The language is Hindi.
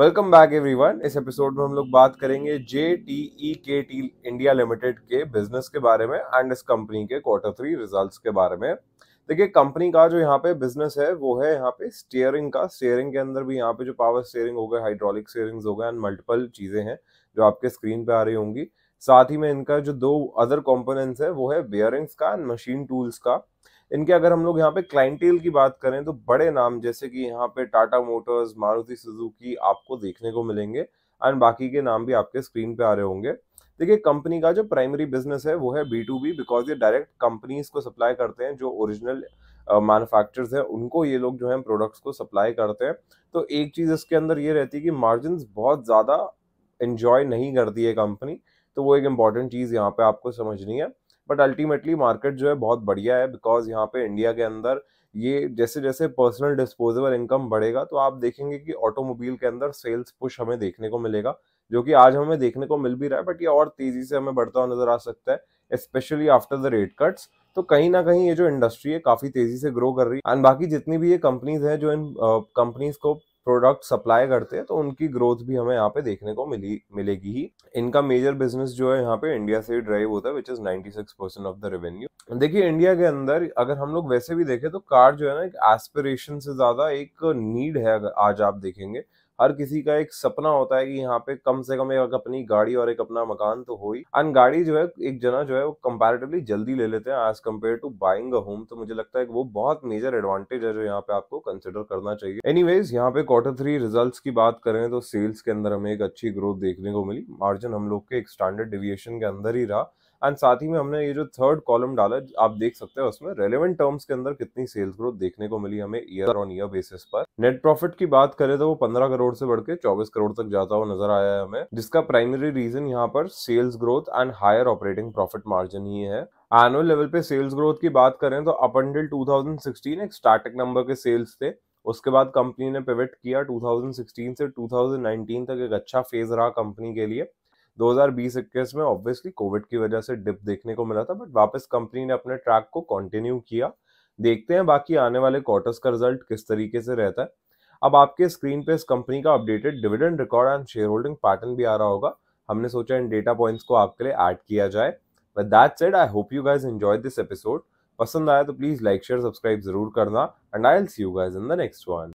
वेलकम बैक एवरीवन इस एपिसोड में हम लोग बात करेंगे J T E K T India Limited के बिजनेस के बारे में एंड इस कंपनी के क्वार्टर थ्री रिजल्ट्स के बारे में देखिए कंपनी का जो यहाँ पे बिजनेस है वो है यहाँ पे स्टेयरिंग का स्टेयरिंग के अंदर भी यहाँ पे जो पावर स्टेयरिंग हो गए हाइड्रोलिक स्टेयरिंग्स हो गए एंड मल्टीपल चीज़ें हैं जो आपके स्क्रीन पे आ रही होंगी साथ ही में इनका जो दो अदर कॉम्पोनेंट्स है वो है बियरिंग्स का एंड मशीन टूल्स का इनके अगर हम लोग यहाँ पे क्लाइंटेल की बात करें तो बड़े नाम जैसे कि यहाँ पे टाटा मोटर्स मारुति सुजुकी आपको देखने को मिलेंगे एंड बाकी के नाम भी आपके स्क्रीन पे आ रहे होंगे देखिए कंपनी का जो प्राइमरी बिजनेस है वो है बी टू बी बिकॉज ये डायरेक्ट कंपनीज को सप्लाई करते हैं जो ओरिजिनल मैन्युफैक्चरर्स हैं उनको ये लोग जो है प्रोडक्ट्स को सप्लाई करते हैं तो एक चीज़ इसके अंदर ये रहती है कि मार्जिन बहुत ज़्यादा इंजॉय नहीं करती है कंपनी तो वो एक इम्पॉर्टेंट चीज़ यहाँ पे आपको समझनी है बट अल्टीमेटली मार्केट जो है बहुत बढ़िया है बिकॉज यहाँ पे इंडिया के अंदर ये जैसे जैसे पर्सनल डिस्पोजेबल इनकम बढ़ेगा तो आप देखेंगे कि ऑटोमोबाइल के अंदर सेल्स पुश हमें देखने को मिलेगा जो कि आज हमें देखने को मिल भी रहा है बट ये और तेजी से हमें बढ़ता हुआ नजर आ सकता है specially after the rate cuts तो कहीं ना कहीं ये जो इंडस्ट्री है काफी तेजी से ग्रो कर रही है एंड बाकी जितनी भी ये कंपनीज हैं जो इन कंपनीज को प्रोडक्ट सप्लाई करते हैं तो उनकी ग्रोथ भी हमें यहाँ पे देखने को मिली मिलेगी ही इनका मेजर बिजनेस जो है यहाँ पे इंडिया से ही ड्राइव होता है which is 96 percent of the revenue देखिए इंडिया के अंदर अगर हम लोग वैसे भी देखें तो कार जो है ना एक एस्पिरेशन से ज्यादा एक नीड है आज आप देखेंगे हर किसी का एक सपना होता है कि यहाँ पे कम से कम एक अपनी गाड़ी और एक अपना मकान तो हो ही एंड गाड़ी जो है एक जना जो है वो कंपेरेटिवली जल्दी ले लेते हैं as compare to buying a home तो मुझे लगता है कि वो बहुत मेजर एडवांटेज है जो यहाँ पे आपको कंसिडर करना चाहिए वेज यहाँ पे क्वार्टर थ्री रिजल्ट की बात करें तो सेल्स के अंदर हमें एक अच्छी ग्रोथ देखने को मिली मार्जिन हम लोग के एक स्टैंडर्ड डिविएशन के अंदर ही रहा एंड साथ ही में हमने ये जो थर्ड कॉलम डाला आप देख सकते हैं उसमें रेलिवेंट टर्म्स के अंदर कितनी सेल्स ग्रोथ देखने को मिली हमें ईयर ऑन ईयर बेसिस पर नेट प्रॉफिट की बात करें तो वो पंद्रह करोड़ से बढ़ के चौबीस करोड़ तक जाता हुआ नजर आया है हमें जिसका प्राइमरी रीजन यहाँ पर sales growth and higher operating profit margin ही है एनुअल लेवल पे सेल्स ग्रोथ की बात करें तो अप अंटिल 2016 एक स्टैटिक नंबर के सेल्स थे उसके बाद कंपनी ने पिवट किया 2016 से 2019 तक एक अच्छा फेज रहा कंपनी के लिए 2020-21 में ऑब्वियसली कोविड की वजह से डिप देखने को मिला था बट वापस कंपनी ने अपने ट्रैक को कंटिन्यू किया देखते हैं बाकी आने वाले क्वार्टर्स का रिजल्ट किस तरीके से रहता है अब आपके स्क्रीन पे इस कंपनी का updated dividend record and share holding pattern भी आ रहा होगा हमने सोचा इन डेटा पॉइंट्स को आपके लिए ऐड किया जाए but that said I hope you guys enjoy this episode पसंद आया तो प्लीज़ लाइक शेयर सब्सक्राइब जरूर करना and I'll see you guys in the next one